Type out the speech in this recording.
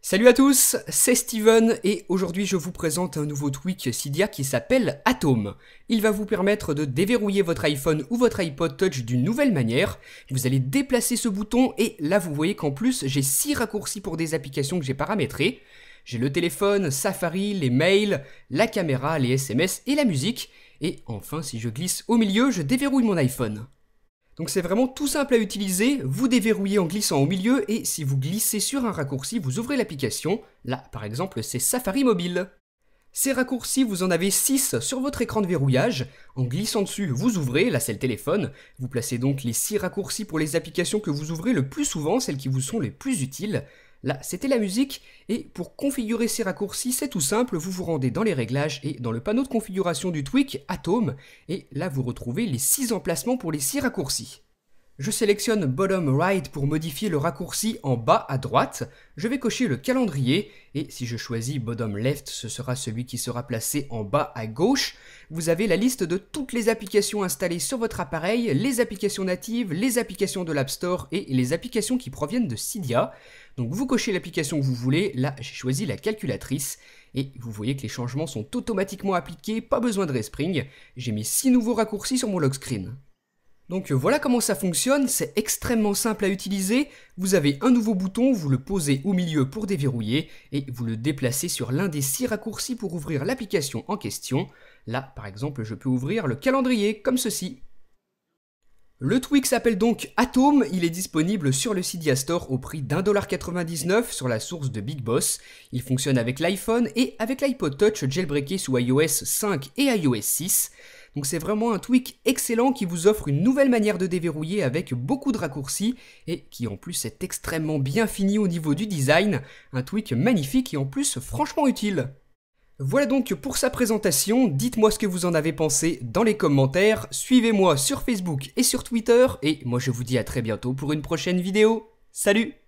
Salut à tous, c'est Steven et aujourd'hui je vous présente un nouveau tweak Cydia qui s'appelle Atome. Il va vous permettre de déverrouiller votre iPhone ou votre iPod Touch d'une nouvelle manière. Vous allez déplacer ce bouton et là vous voyez qu'en plus j'ai 6 raccourcis pour des applications que j'ai paramétrées. J'ai le téléphone, Safari, les mails, la caméra, les SMS et la musique. Et enfin si je glisse au milieu, je déverrouille mon iPhone. Donc c'est vraiment tout simple à utiliser, vous déverrouillez en glissant au milieu et si vous glissez sur un raccourci, vous ouvrez l'application. Là, par exemple, c'est Safari Mobile. Ces raccourcis, vous en avez 6 sur votre écran de verrouillage. En glissant dessus, vous ouvrez, là c'est le téléphone. Vous placez donc les 6 raccourcis pour les applications que vous ouvrez le plus souvent, celles qui vous sont les plus utiles. Là, c'était la musique, et pour configurer ces raccourcis, c'est tout simple, vous vous rendez dans les réglages et dans le panneau de configuration du Tweak Atom, et là vous retrouvez les 6 emplacements pour les 6 raccourcis. Je sélectionne Bottom Right pour modifier le raccourci en bas à droite. Je vais cocher le calendrier et si je choisis Bottom Left, ce sera celui qui sera placé en bas à gauche. Vous avez la liste de toutes les applications installées sur votre appareil, les applications natives, les applications de l'App Store et les applications qui proviennent de Cydia. Donc vous cochez l'application que vous voulez, là j'ai choisi la calculatrice et vous voyez que les changements sont automatiquement appliqués, pas besoin de respring. J'ai mis 6 nouveaux raccourcis sur mon lock screen. Donc euh, voilà comment ça fonctionne, c'est extrêmement simple à utiliser. Vous avez un nouveau bouton, vous le posez au milieu pour déverrouiller et vous le déplacez sur l'un des six raccourcis pour ouvrir l'application en question. Là, par exemple, je peux ouvrir le calendrier comme ceci. Le tweak s'appelle donc Atom, il est disponible sur le Cydia Store au prix d'1,99$ sur la source de Big Boss. Il fonctionne avec l'iPhone et avec l'iPod Touch jailbreaké sous iOS 5 et iOS 6. Donc c'est vraiment un tweak excellent qui vous offre une nouvelle manière de déverrouiller avec beaucoup de raccourcis et qui en plus est extrêmement bien fini au niveau du design. Un tweak magnifique et en plus franchement utile. Voilà donc pour sa présentation, dites-moi ce que vous en avez pensé dans les commentaires, suivez-moi sur Facebook et sur Twitter, et moi je vous dis à très bientôt pour une prochaine vidéo. Salut